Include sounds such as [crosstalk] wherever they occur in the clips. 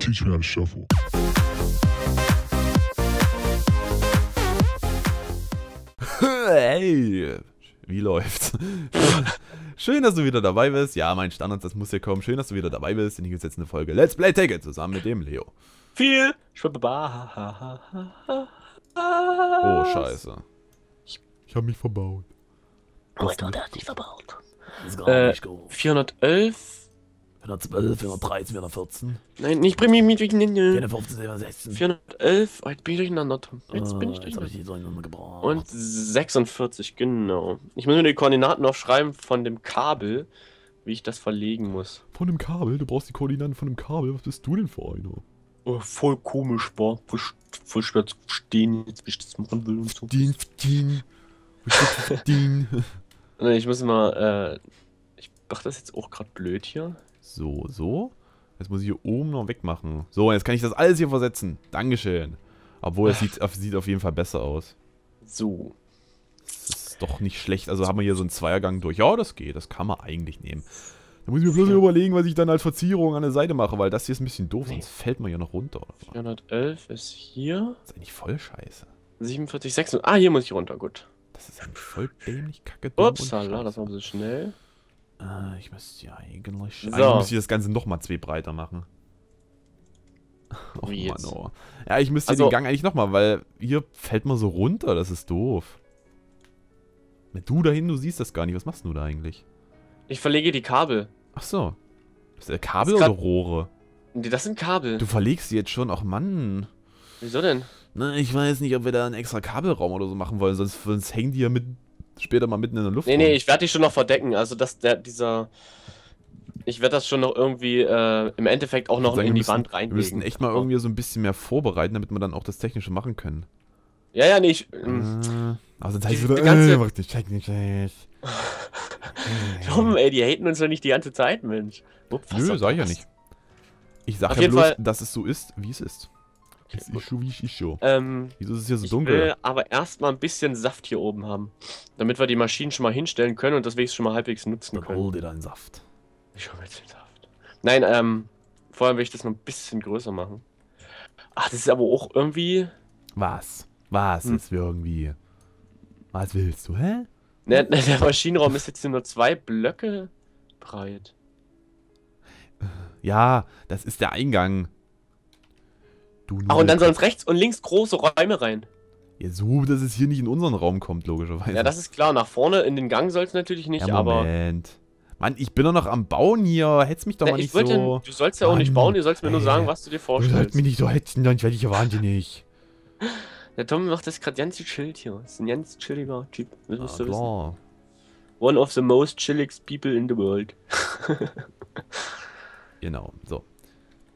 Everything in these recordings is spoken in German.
Teach me how to shuffle. Hey, wie läuft's? [laughs] Schön, dass du wieder dabei bist. Ja, mein Standard, das muss ja kommen. Schön, dass du wieder dabei bist. Denn hier gibt's jetzt eine Folge Let's Play Ticket zusammen mit dem Leo. Viel Oh, scheiße. Ich, ich habe mich verbaut. Oh mein Gott, er hat sich verbaut. Äh, 411 412, 413, 414. Nein, nicht bringe mich Ninja. 415, 416. 411, oh, jetzt bin ich durcheinander, Tom. Jetzt ah, bin ich durcheinander. Jetzt hab ich die durcheinander gebracht. Und 46, genau. Ich muss mir die Koordinaten aufschreiben von dem Kabel, wie ich das verlegen muss. Von dem Kabel? Du brauchst die Koordinaten von dem Kabel? Was bist du denn für einer? Oh, voll komisch, war. Voll, schwer zu verstehen, jetzt wie ich das machen will und so. ding. Ding. dien. ich muss immer, äh, ich mach das jetzt auch gerade blöd hier. So, so. Jetzt muss ich hier oben noch wegmachen. So, jetzt kann ich das alles hier versetzen. Dankeschön. Obwohl, es sieht, sieht auf jeden Fall besser aus. So. Das ist doch nicht schlecht. Also haben wir hier so einen Zweiergang durch. Ja, das geht. Das kann man eigentlich nehmen. Da muss ich mir bloß ja. überlegen, was ich dann als Verzierung an der Seite mache, weil das hier ist ein bisschen doof, nee. sonst fällt man ja noch runter. Oder? 411 ist hier. Das ist eigentlich voll scheiße. 47, 6. Ah, hier muss ich runter, gut. Das ist eigentlich voll dämlich kacke. Upsala, das war ein bisschen schnell. Äh, ich müsste ja eigentlich... So. Eigentlich müsste ich das Ganze nochmal zwei breiter machen. Oh Wie Mann, oh. Ja, ich müsste also, den Gang eigentlich nochmal, weil hier fällt man so runter, das ist doof. Wenn du dahin, du siehst das gar nicht. Was machst du da eigentlich? Ich verlege die Kabel. Ach so. Ist das Kabel das oder Rohre? Nee, das sind Kabel. Du verlegst sie jetzt schon, ach Mann. Wieso denn? Na, ich weiß nicht, ob wir da einen extra Kabelraum oder so machen wollen, sonst, sonst hängen die ja mit später mal mitten in der Luft. Nee, rum. nee, ich werde dich schon noch verdecken. Also, dass der, dieser. Ich werde das schon noch irgendwie äh, im Endeffekt auch noch sagen, also in die müssen, Wand reinlegen. Wir müssen echt mal irgendwie so ein bisschen mehr vorbereiten, damit wir dann auch das Technische machen können. Ja, ja, nee, ich. äh, also, das heißt wieder, ganze, äh, mach dich technisch. Warum, [laughs] ey, die haten uns doch nicht die ganze Zeit, Mensch. Ups, Nö, sag ich ja nicht. Ich sag Auf ja bloß, Fall. dass es so ist, wie es ist. Es ist schon wie Shisho. Ähm, Wieso ist es hier so ich dunkel? Ich will aber erstmal ein bisschen Saft hier oben haben. Damit wir die Maschinen schon mal hinstellen können und deswegen schon mal halbwegs nutzen Dann können. Hol dir deinen Saft. Ich hol mir jetzt den Saft. Nein, ähm, vorher will ich das noch ein bisschen größer machen. Ach, das ist aber auch irgendwie. Was? Was hm. ist für irgendwie? Was willst du, hä? Ne, ne, [laughs] der Maschinenraum ist jetzt nur zwei Blöcke breit. Ja, das ist der Eingang. Du Ach, und dann sollen rechts und links große Räume rein. Ja, so, dass es hier nicht in unseren Raum kommt, logischerweise. Ja, das ist klar. Nach vorne in den Gang soll es natürlich nicht, ja, Moment. aber... Mann, ich bin doch noch am Bauen hier. Hättest mich doch Na, mal nicht wollte, so... Du sollst ja Mann, auch nicht bauen, du sollst mir ey, nur äh, sagen, was du dir vorstellst. Du sollst mich nicht so hetzen, sonst werde ich ja wahnsinnig. [laughs] Der Tom macht das gerade ganz chillt hier. Das ist ein ganz chilliger Typ. Das musst ja, du klar. wissen. One of the most chilligst people in the world. [laughs] genau, so.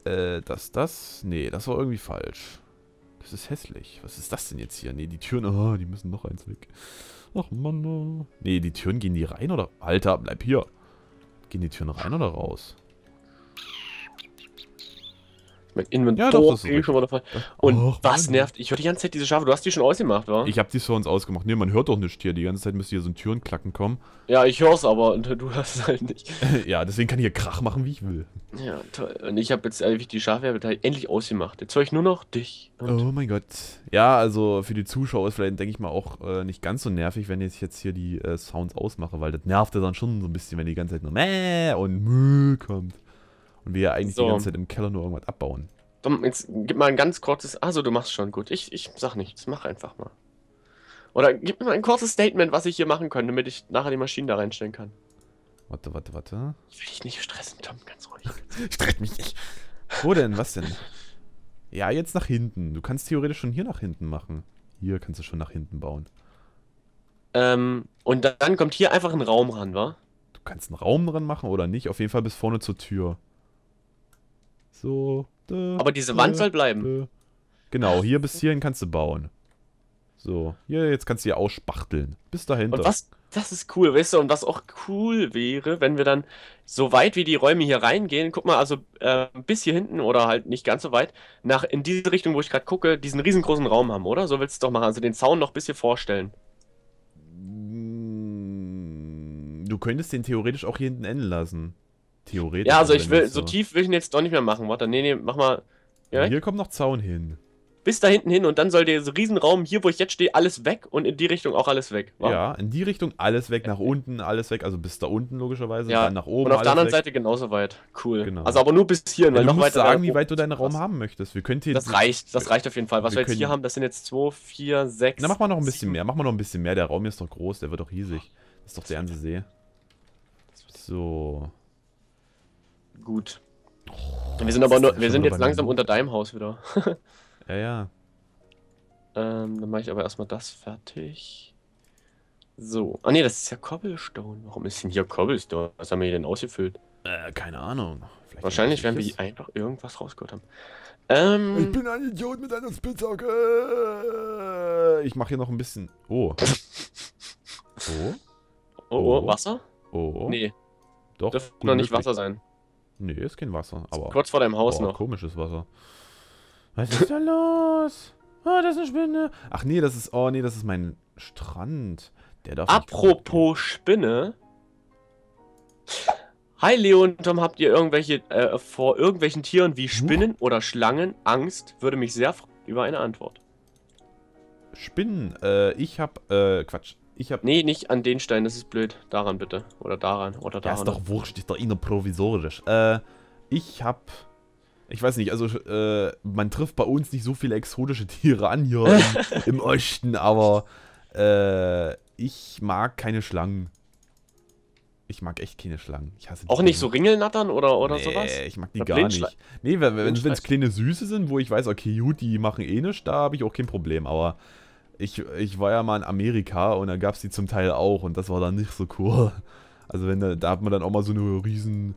Äh, das, das? Nee, das war irgendwie falsch. Das ist hässlich. Was ist das denn jetzt hier? Nee, die Türen, oh, die müssen noch eins weg. Ach Mann, oh. Nee, die Türen, gehen die rein oder? Alter, bleib hier. Gehen die Türen rein oder raus? Inventar. Ja, Und oh, was nervt? Ich höre die ganze Zeit diese Schafe. Du hast die schon ausgemacht, wa? Ich habe die für ausgemacht. Nee, man hört doch nichts hier. Die ganze Zeit müsste hier so ein Türenklacken kommen. Ja, ich höre es aber und du hörst es halt nicht. [laughs] ja, deswegen kann ich hier Krach machen, wie ich will. Ja, toll. Und ich habe jetzt äh, ehrlich die Schafe halt endlich ausgemacht. Jetzt höre ich nur noch dich. oh mein Gott. Ja, also für die Zuschauer ist vielleicht, denke ich mal, auch äh, nicht ganz so nervig, wenn ich jetzt hier die äh, Sounds ausmache, weil das nervt ja dann schon so ein bisschen, wenn die ganze Zeit nur Mäh und Müh kommt. Und wir ja eigentlich so. die ganze Zeit im Keller nur irgendwas abbauen. Tom, jetzt gib mal ein ganz kurzes. Also, du machst schon gut. Ich, ich sag nichts. Mach einfach mal. Oder gib mir mal ein kurzes Statement, was ich hier machen kann, damit ich nachher die Maschinen da reinstellen kann. Warte, warte, warte. Ich will dich nicht stressen, Tom. Ganz ruhig. [laughs] Streck mich nicht. Wo denn? Was denn? Ja, jetzt nach hinten. Du kannst theoretisch schon hier nach hinten machen. Hier kannst du schon nach hinten bauen. Ähm, und dann kommt hier einfach ein Raum ran, wa? Du kannst einen Raum dran machen oder nicht. Auf jeden Fall bis vorne zur Tür. So. Da, Aber diese dö, Wand soll bleiben. Dö. Genau, hier bis hierhin kannst du bauen. So, hier, jetzt kannst du hier ausspachteln. Bis dahinter. Und was, das ist cool, weißt du, und was auch cool wäre, wenn wir dann so weit wie die Räume hier reingehen, guck mal, also äh, bis hier hinten oder halt nicht ganz so weit, nach in diese Richtung, wo ich gerade gucke, diesen riesengroßen Raum haben, oder? So willst du es doch machen, also den Zaun noch bis hier vorstellen. Du könntest den theoretisch auch hier hinten enden lassen. Theoretisch. Ja, also ich will, so tief will ich ihn jetzt doch nicht mehr machen. Warte, nee, nee, mach mal. Ja, hier kommt noch Zaun hin. Bis da hinten hin und dann soll der so Riesenraum hier, wo ich jetzt stehe, alles weg und in die Richtung auch alles weg. Wow. Ja, in die Richtung alles weg, nach unten alles weg, also bis da unten logischerweise, ja. dann nach oben. Und auf der anderen weg. Seite genauso weit. Cool. Genau. Also aber nur bis hier, ja, weil du noch musst weiter. sagen, wie weit du deinen Raum was. haben möchtest. Wir können hier das reicht, das reicht auf jeden Fall. Was wir, wir jetzt hier haben, das sind jetzt 2, 4, 6. Na, mach mal noch ein bisschen sieben. mehr, mach mal noch ein bisschen mehr. Der Raum hier ist doch groß, der wird doch riesig. Das ist doch der ganze See. So. Gut. wir sind aber nur, wir sind jetzt langsam unter deinem Haus wieder. ja, ja. [laughs] Ähm, dann mache ich aber erstmal das fertig. So. Ah ne, das ist ja Cobblestone. Warum ist denn hier Cobblestone? Was haben wir hier denn ausgefüllt? Äh, keine Ahnung. Vielleicht Wahrscheinlich werden wir hier einfach irgendwas rausgehört haben. Ähm, ich bin ein Idiot mit einer Spitzhacke. Äh, ich mache hier noch ein bisschen. Oh. [laughs] oh. oh. Oh, oh. Wasser? Oh. Nee. Doch. Dürfte noch nicht Wasser sein. Nee, ist kein Wasser. Aber kurz vor deinem Haus boah, noch. Komisches Wasser. Was ist da los? Ah, das ist eine Spinne. Ach nee, das ist. Oh nee, das ist mein Strand. Der darf Apropos Spinne. Hi Leo und Tom, habt ihr irgendwelche äh, vor irgendwelchen Tieren wie hm? Spinnen huh. oder Schlangen Angst? Würde mich sehr freuen über eine Antwort. Spinnen. Äh, ich hab, äh, Quatsch. Ich hab. Nee, nicht an den Stein, das ist blöd. Daran bitte. Oder daran. Oder daran. Ja, ist doch wurscht, ist doch immer provisorisch. Äh, ich hab. Ich weiß nicht, also äh, man trifft bei uns nicht so viele exotische Tiere an hier im, [laughs] im Osten, aber äh, ich mag keine Schlangen. Ich mag echt keine Schlangen. Ich hasse die Auch nicht so Ringelnattern oder, oder nee, sowas? ich mag die oder gar nicht. Nee, wenn es kleine Süße sind, wo ich weiß, okay, gut, die machen eh nichts, da habe ich auch kein Problem, aber ich, ich war ja mal in Amerika und da gab es die zum Teil auch und das war dann nicht so cool. Also wenn da, da hat man dann auch mal so eine riesen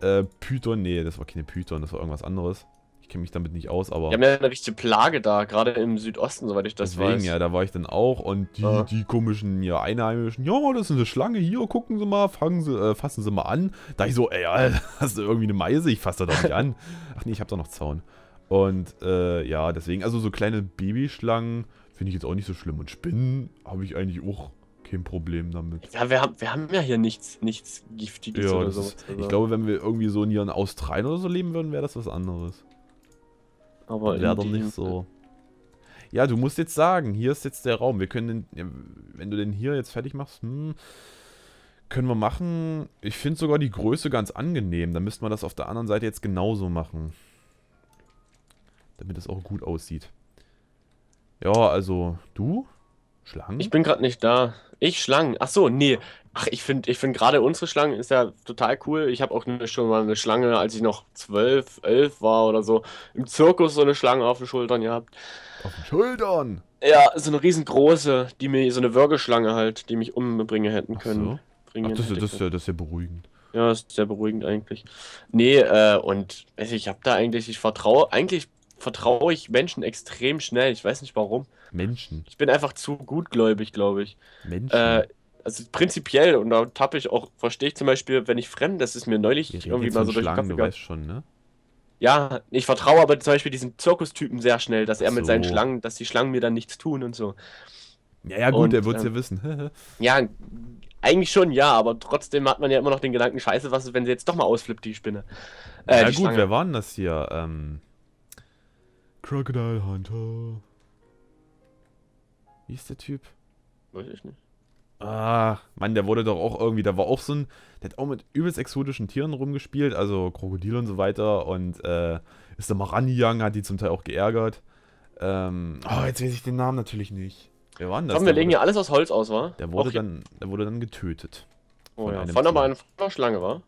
äh, Python. Nee, das war keine Python, das war irgendwas anderes. Ich kenne mich damit nicht aus, aber. Die haben ja eine richtige Plage da, gerade im Südosten, soweit ich das deswegen, weiß. Deswegen, ja, da war ich dann auch und die, ja. die komischen ja, Einheimischen, ja, das ist eine Schlange, hier, gucken Sie mal, fangen Sie, äh, fassen Sie mal an. Da ich so, ey, Alter, [laughs] hast du irgendwie eine Meise? Ich fasse da doch nicht an. Ach nee, ich habe da noch Zaun. Und äh, ja, deswegen, also so kleine Babyschlangen Finde ich jetzt auch nicht so schlimm. Und Spinnen habe ich eigentlich auch kein Problem damit. Ja, wir haben, wir haben ja hier nichts, nichts Giftiges ja, oder sowas. Also ich glaube, wenn wir irgendwie so in ihren Australien oder so leben würden, wäre das was anderes. Aber wäre doch nicht so. Ja, du musst jetzt sagen, hier ist jetzt der Raum. Wir können den, wenn du den hier jetzt fertig machst, hm, können wir machen. Ich finde sogar die Größe ganz angenehm. Dann müsste man das auf der anderen Seite jetzt genauso machen. Damit es auch gut aussieht. Ja, also du? Schlangen? Ich bin gerade nicht da. Ich Schlangen. Ach so, nee. Ach, ich finde ich find gerade unsere Schlangen ist ja total cool. Ich habe auch eine, schon mal eine Schlange, als ich noch zwölf, elf war oder so, im Zirkus so eine Schlange auf den Schultern gehabt. Auf den Schultern? Ja, so eine riesengroße, die mir, so eine Würgeschlange halt, die mich umbringen hätten können. Ach so? Ach, das, ist, das, ist ja, das ist ja beruhigend. Ja, ist sehr beruhigend eigentlich. Nee, äh, und also ich habe da eigentlich, ich vertraue, eigentlich vertraue ich Menschen extrem schnell. Ich weiß nicht warum. Menschen. Ich bin einfach zu gutgläubig, glaube ich. Menschen. Äh, also prinzipiell, und da tappe ich auch, verstehe ich zum Beispiel, wenn ich fremd, das ist mir neulich Wir irgendwie mal so durch den Kopf gegangen. schon, ne? Ja, ich vertraue aber zum Beispiel diesem Zirkustypen sehr schnell, dass er so. mit seinen Schlangen, dass die Schlangen mir dann nichts tun und so. Ja, ja gut, und, er wird es äh, ja ähm, wissen. [laughs] ja, eigentlich schon, ja, aber trotzdem hat man ja immer noch den Gedanken, scheiße, was ist, wenn sie jetzt doch mal ausflippt, die Spinne. Äh, ja die gut, Schlange. wer war denn das hier? Ähm, Crocodile Hunter. Wie ist der Typ? Weiß ich nicht. Ah, Mann, der wurde doch auch irgendwie, da war auch so ein, der hat auch mit übelst exotischen Tieren rumgespielt, also Krokodil und so weiter und äh, ist da mal rangegangen, hat die zum Teil auch geärgert. Ähm, oh, jetzt weiß ich den Namen natürlich nicht. Wer war denn das? Komm, wir legen ja alles aus Holz aus, wa? Der wurde, auch dann, der wurde dann getötet. Oh von ja, von einer, von einer Schlange, wa?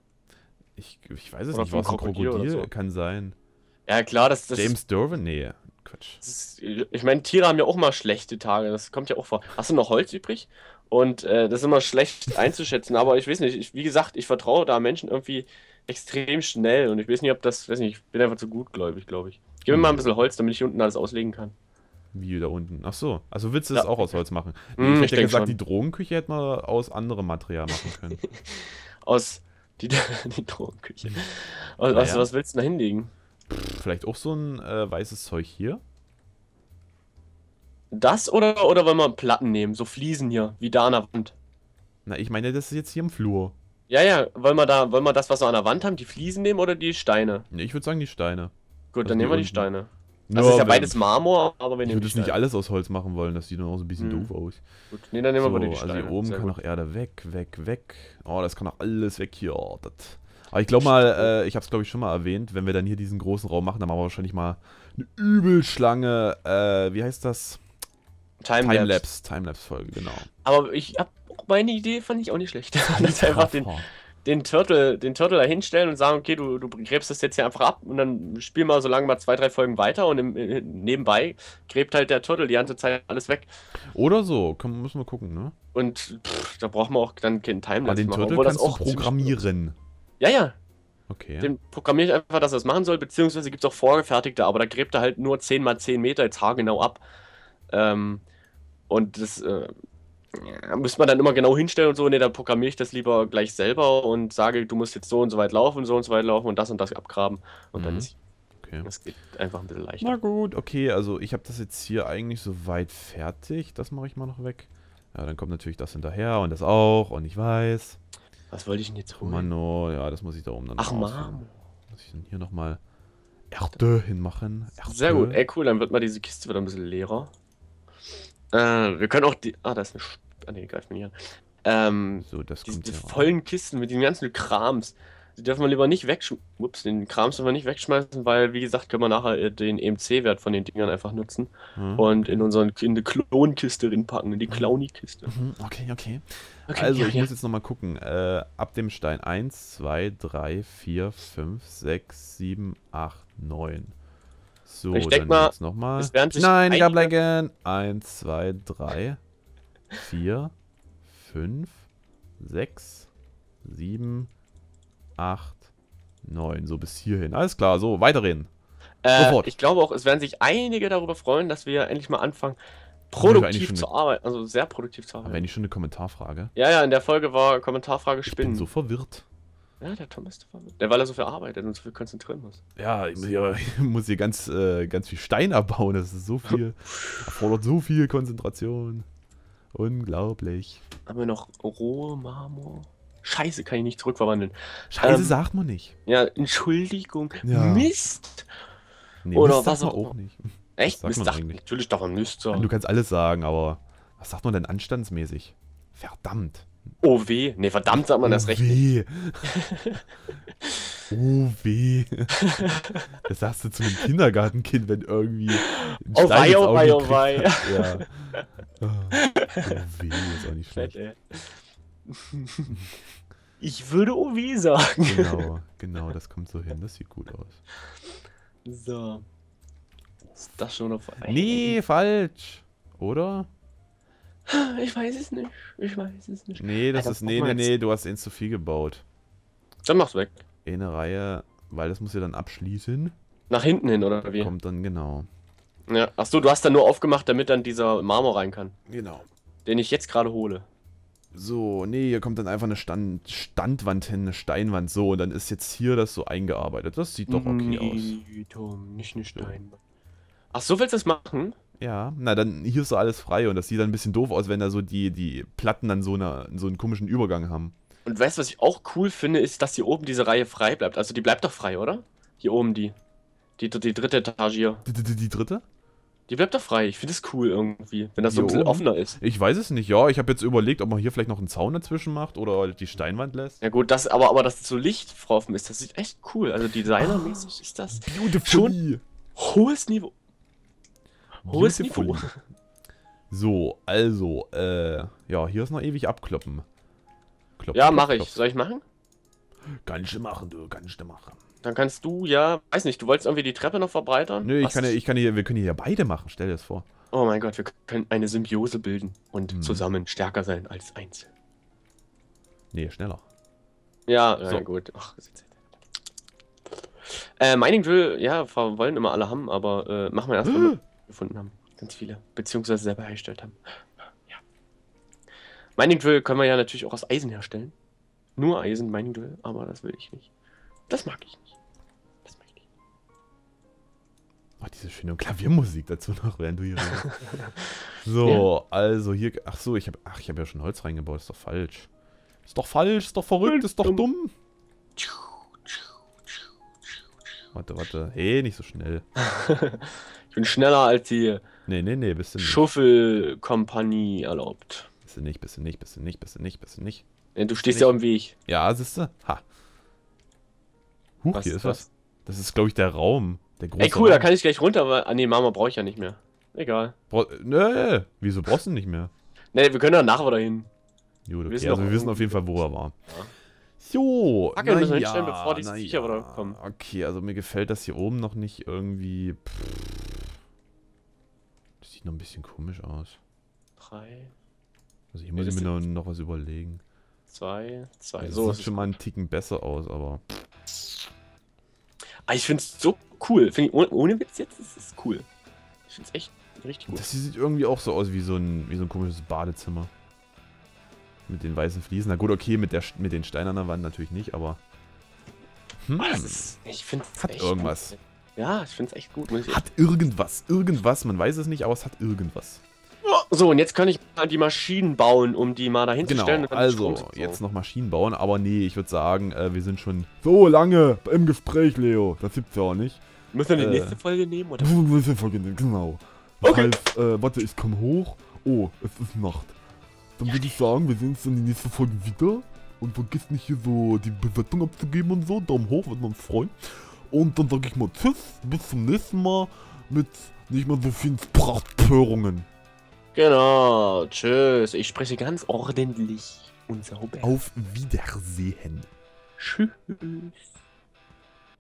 Ich, ich weiß es Oder nicht, war es ein Krokodil? Krokodil? So. Kann sein. Ja, klar, das, das James Durban? Nee, Quatsch. Ist, ich meine, Tiere haben ja auch mal schlechte Tage, das kommt ja auch vor. Hast du noch Holz übrig? Und äh, das ist immer schlecht einzuschätzen, aber ich weiß nicht, ich, wie gesagt, ich vertraue da Menschen irgendwie extrem schnell und ich weiß nicht, ob das, weiß nicht, ich bin einfach zu gut, glaube ich. glaube ich. Gib mir hm. mal ein hm. bisschen Holz, damit ich unten alles auslegen kann. Wie da unten? Ach so. Also willst du das ja. auch aus Holz machen? Hm, nee, hm, ich hätte ja gesagt, schon. die Drogenküche hätte man aus anderem Material machen können. [laughs] aus die, [laughs] die Drogenküche. Aus, naja. was, was willst du da hinlegen? Pff, vielleicht auch so ein äh, weißes Zeug hier? Das oder, oder wollen wir Platten nehmen? So Fliesen hier, wie da an der Wand. Na, ich meine, das ist jetzt hier im Flur. Ja, ja, wollen wir da, wollen wir das, was wir an der Wand haben, die Fliesen nehmen oder die Steine? Nee, ich würde sagen die Steine. Gut, das dann also nehmen wir die Steine. Das ja, ist ja beides Marmor, aber wir nehmen Ich würde es nicht alles aus Holz machen wollen, das sieht dann auch so ein bisschen hm. doof aus. Gut, nee, dann nehmen wir so, mal die Steine. Also hier oben Sehr kann gut. noch Erde weg, weg, weg. Oh, das kann auch alles weg hier. Oh, das. Aber ich glaube mal, äh, ich habe es glaube ich schon mal erwähnt, wenn wir dann hier diesen großen Raum machen, dann machen wir wahrscheinlich mal eine Übelschlange, äh, wie heißt das? Timelapse. Timelapse-Folge, genau. Aber ich habe meine Idee fand ich auch nicht schlecht. [laughs] Das einfach den, den Turtle, den Turtle da hinstellen und sagen, okay, du, du gräbst das jetzt hier einfach ab und dann spiel mal so lange mal zwei, drei Folgen weiter und im, äh, nebenbei gräbt halt der Turtle die ganze Zeit alles weg. Oder so, Kann, müssen wir gucken, ne? Und pff, da brauchen wir auch dann keinen Timelapse. Aber den machen, Turtle kannst auch du programmieren. Ja, ja. Okay. Den programmiere ich einfach, dass er es das machen soll, beziehungsweise gibt es auch vorgefertigte, aber da gräbt er halt nur 10 mal 10 Meter jetzt haargenau ab. Ähm, und das äh, müsste man dann immer genau hinstellen und so. Ne, dann programmiere ich das lieber gleich selber und sage, du musst jetzt so und so weit laufen, so und so weit laufen und das und das abgraben. Und mhm. dann ist okay. Das geht einfach ein bisschen leichter. Na gut, okay, also ich habe das jetzt hier eigentlich so weit fertig. Das mache ich mal noch weg. Ja, dann kommt natürlich das hinterher und das auch und ich weiß. Was wollte ich denn jetzt holen? Mano, ja, das muss ich da oben dann Ach, Marmor. Muss ich dann hier nochmal Erde hinmachen? Erde. Sehr gut, ey, cool, dann wird mal diese Kiste wieder ein bisschen leerer. Äh, wir können auch die. Ah, da ist eine. Sch ah, ne, greift mir nicht an. Ähm, so, das die, kommt die vollen Kisten mit den ganzen Krams. Die dürfen wir lieber nicht wegschmeißen. Ups, den Kram dürfen wir nicht wegschmeißen, weil, wie gesagt, können wir nachher äh, den EMC-Wert von den Dingern einfach nutzen mhm. und in unseren in eine Klonkiste reinpacken, in die hm. Clowny-Kiste. Mhm. Okay, okay, okay. also, ja, ich ja. muss jetzt nochmal gucken. Äh, ab dem Stein 1, 2, 3, 4, 5, 6, 7, 8, 9. So, ich denk mal, jetzt nochmal. Nein, ich ablenken. 1, 2, 3, 4, 5, 6, 7, 8. 8, 9. So bis hierhin. Alles klar, so, weiterreden. Äh, Sofort. Ich glaube auch, es werden sich einige darüber freuen, dass wir endlich mal anfangen, produktiv zu arbeiten. Also sehr produktiv zu arbeiten. Haben wir eigentlich schon eine Kommentarfrage? Ja, ja, in der Folge war Kommentarfrage Spinnen. Ich bin so verwirrt. Ja, der Tom ist verwirrt. Der, weil er so viel arbeitet und so viel konzentrieren muss. Ja, ich muss hier, [laughs] ich muss hier ganz, äh, ganz viel Stein abbauen. Das ist so viel. [laughs] erfordert so viel Konzentration. Unglaublich. Haben wir noch rohe Marmor? Scheiße, kann ich nicht zurückverwandeln. Scheiße ähm, sagt man nicht. Ja, Entschuldigung. Ja. Mist. Nee, Oder Mist was sagt man auch, nicht. Echt? Sagt Mist sagt Natürlich doch ein Mist sagen. Du kannst alles sagen, aber was sagt man denn anstandsmäßig? Verdammt. Oh weh. Nee, verdammt sagt man oh das recht weh. nicht. [laughs] oh weh. [laughs] Das sagst du zu einem Kindergartenkind, wenn irgendwie. Ein oh wei, oh wei, oh wei. Ja. [laughs] Oh, weh, ist auch nicht schlecht. Fett, [laughs] ich würde OW sagen. Genau, genau, das kommt so hin. Das sieht gut aus. So. Ist das schon auf. Nee, falsch. Oder? Ich weiß es nicht. Ich weiß es nicht. Nee, das Alter, ist. Nee, nee, nee, du hast eins zu viel gebaut. Dann mach's weg. Eine Reihe, weil das muss ja dann abschließen. Nach hinten hin, oder wie? Kommt dann, genau. Ja, achso, du hast dann nur aufgemacht, damit dann dieser Marmor rein kann. Genau. Den ich jetzt gerade hole. So, nee, hier kommt dann einfach eine Stand Standwand hin, eine Steinwand. So, und dann ist jetzt hier das so eingearbeitet. Das sieht doch okay nee, aus. Tom, nicht eine Steinwand. Ach, so willst du das machen? Ja, na dann hier ist so alles frei und das sieht dann ein bisschen doof aus, wenn da so die, die Platten dann so, eine, so einen komischen Übergang haben. Und weißt du, was ich auch cool finde, ist, dass hier oben diese Reihe frei bleibt. Also die bleibt doch frei, oder? Hier oben die. Die, die dritte Etage hier. Die, die, die dritte? Die bleibt doch frei. Ich finde es cool irgendwie, wenn das jo. so ein bisschen offener ist. Ich weiß es nicht, ja. Ich habe jetzt überlegt, ob man hier vielleicht noch einen Zaun dazwischen macht oder die Steinwand lässt. Ja gut, das, aber, aber dass es so lichtfroffen ist, das sieht echt cool. Also designermäßig ah, ist das beautiful. schon hohes Niveau. Hohes beautiful. Niveau. So, also, äh, ja, hier ist noch ewig abkloppen. Klopf, ja, mache ich. Soll ich machen? Kannst du machen, du, kannst du machen. Dann kannst du ja, weiß nicht, du wolltest irgendwie die Treppe noch verbreitern? Nö, ich kann, ich kann hier, wir können hier ja beide machen, stell dir das vor. Oh mein Gott, wir können eine Symbiose bilden und hm. zusammen stärker sein als eins. Nee, schneller. Ja, so. ja gut. Ach, äh, Mining Drill, ja, wollen immer alle haben, aber äh, machen wir erstmal, äh. wenn wir gefunden haben. Ganz viele. Beziehungsweise selber hergestellt haben. Ja. Mining Drill können wir ja natürlich auch aus Eisen herstellen. Nur Eisen, mein Eisenmantel, aber das will ich nicht. Das mag ich nicht. Das mag ich nicht. Oh, diese schöne Klaviermusik dazu noch, während du hier [laughs] so, ja. also hier. Ach so, ich habe ach, ich habe ja schon Holz reingebaut, ist doch falsch. Ist doch falsch, ist doch verrückt, ist doch dumm. dumm. Warte, warte. Hey, eh, nicht so schnell. [laughs] ich bin schneller als die nee, nee, nee, bist du nicht. Schuffelkompanie erlaubt. Bist du nicht, bist du nicht, bist du nicht, bist du nicht, bist du nicht. Du stehst ja im Weg. Ja, siehst du? Ha. Huch, was hier ist das? was. Das ist, glaube ich, der Raum. Der große Ey, cool, Raum. da kann ich gleich runter, aber. Ah, nee, Mama brauche ich ja nicht mehr. Egal. Bra Nö, wieso brauchst du nicht mehr? nee, wir können ja nachher dahin. Gut, okay. Wir also, wir wissen auf jeden Fall, wo er war. Ja. So, Kacke, müssen ja, bevor die Viecher ja. oder kommen. Okay, also mir gefällt das hier oben noch nicht irgendwie. Das sieht noch ein bisschen komisch aus. Drei. Also hier muss ich mir noch, noch was überlegen. 2, 2. Das so sieht schon mal einen Ticken besser aus, aber. Ah, ich es so cool. Find, ohne, ohne Witz jetzt ist es cool. Ich finde es echt richtig gut. Das sieht irgendwie auch so aus wie so ein, wie so ein komisches Badezimmer. Mit den weißen Fliesen. Na gut, okay, mit, der, mit den Steinen an der Wand natürlich nicht, aber. Hm, oh, ist, ich find's hat echt irgendwas. Gut. Ja, ich finde es echt gut. Hat irgendwas, irgendwas. Man weiß es nicht, aber es hat irgendwas. So, und jetzt kann ich mal die Maschinen bauen, um die mal dahin genau, zu stellen. Genau, also so. jetzt noch Maschinen bauen, aber nee, ich würde sagen, äh, wir sind schon so lange im Gespräch, Leo. Das gibt's ja auch nicht. Müssen wir äh, die nächste Folge nehmen, oder? [laughs] Müssen wir die nächste Folge nehmen, genau. okay. heißt, äh, warte, ich komme hoch. Oh, es ist Nacht. Dann würde ich sagen, wir sehen uns in der nächsten Folge wieder. Und vergiss nicht hier so die Bewertung abzugeben und so. Daumen hoch, würde uns freuen. Und dann sage ich mal Tschüss, bis zum nächsten Mal mit nicht mehr so vielen Sprachpörungen. Genau. Tschüss. Ich spreche ganz ordentlich und sauber. Auf Wiedersehen. Tschüss.